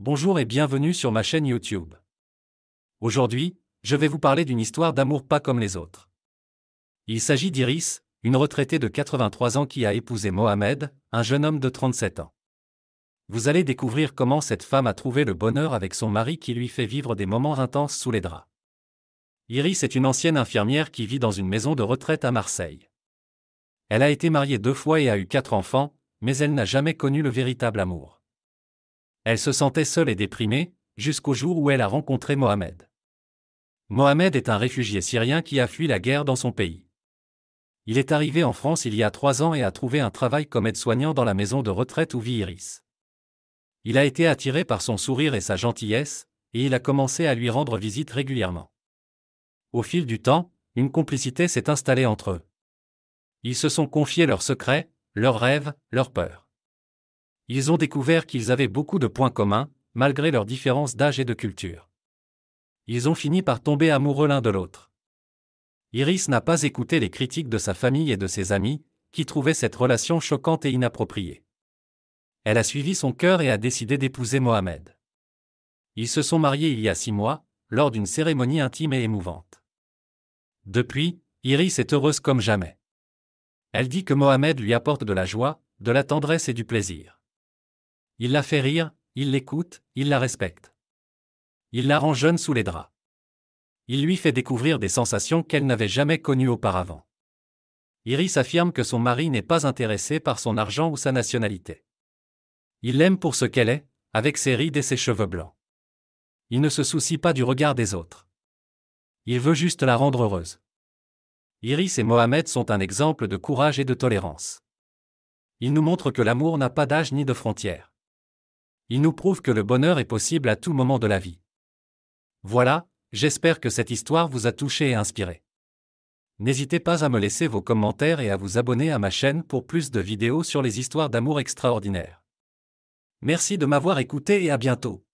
Bonjour et bienvenue sur ma chaîne YouTube. Aujourd'hui, je vais vous parler d'une histoire d'amour pas comme les autres. Il s'agit d'Iris, une retraitée de 83 ans qui a épousé Mohamed, un jeune homme de 37 ans. Vous allez découvrir comment cette femme a trouvé le bonheur avec son mari qui lui fait vivre des moments intenses sous les draps. Iris est une ancienne infirmière qui vit dans une maison de retraite à Marseille. Elle a été mariée deux fois et a eu quatre enfants, mais elle n'a jamais connu le véritable amour. Elle se sentait seule et déprimée, jusqu'au jour où elle a rencontré Mohamed. Mohamed est un réfugié syrien qui a fui la guerre dans son pays. Il est arrivé en France il y a trois ans et a trouvé un travail comme aide-soignant dans la maison de retraite où vit Iris. Il a été attiré par son sourire et sa gentillesse, et il a commencé à lui rendre visite régulièrement. Au fil du temps, une complicité s'est installée entre eux. Ils se sont confiés leurs secrets, leurs rêves, leurs peurs ils ont découvert qu'ils avaient beaucoup de points communs, malgré leurs différences d'âge et de culture. Ils ont fini par tomber amoureux l'un de l'autre. Iris n'a pas écouté les critiques de sa famille et de ses amis, qui trouvaient cette relation choquante et inappropriée. Elle a suivi son cœur et a décidé d'épouser Mohamed. Ils se sont mariés il y a six mois, lors d'une cérémonie intime et émouvante. Depuis, Iris est heureuse comme jamais. Elle dit que Mohamed lui apporte de la joie, de la tendresse et du plaisir. Il la fait rire, il l'écoute, il la respecte. Il la rend jeune sous les draps. Il lui fait découvrir des sensations qu'elle n'avait jamais connues auparavant. Iris affirme que son mari n'est pas intéressé par son argent ou sa nationalité. Il l'aime pour ce qu'elle est, avec ses rides et ses cheveux blancs. Il ne se soucie pas du regard des autres. Il veut juste la rendre heureuse. Iris et Mohamed sont un exemple de courage et de tolérance. Ils nous montrent que l'amour n'a pas d'âge ni de frontières. Il nous prouve que le bonheur est possible à tout moment de la vie. Voilà, j'espère que cette histoire vous a touché et inspiré. N'hésitez pas à me laisser vos commentaires et à vous abonner à ma chaîne pour plus de vidéos sur les histoires d'amour extraordinaires. Merci de m'avoir écouté et à bientôt.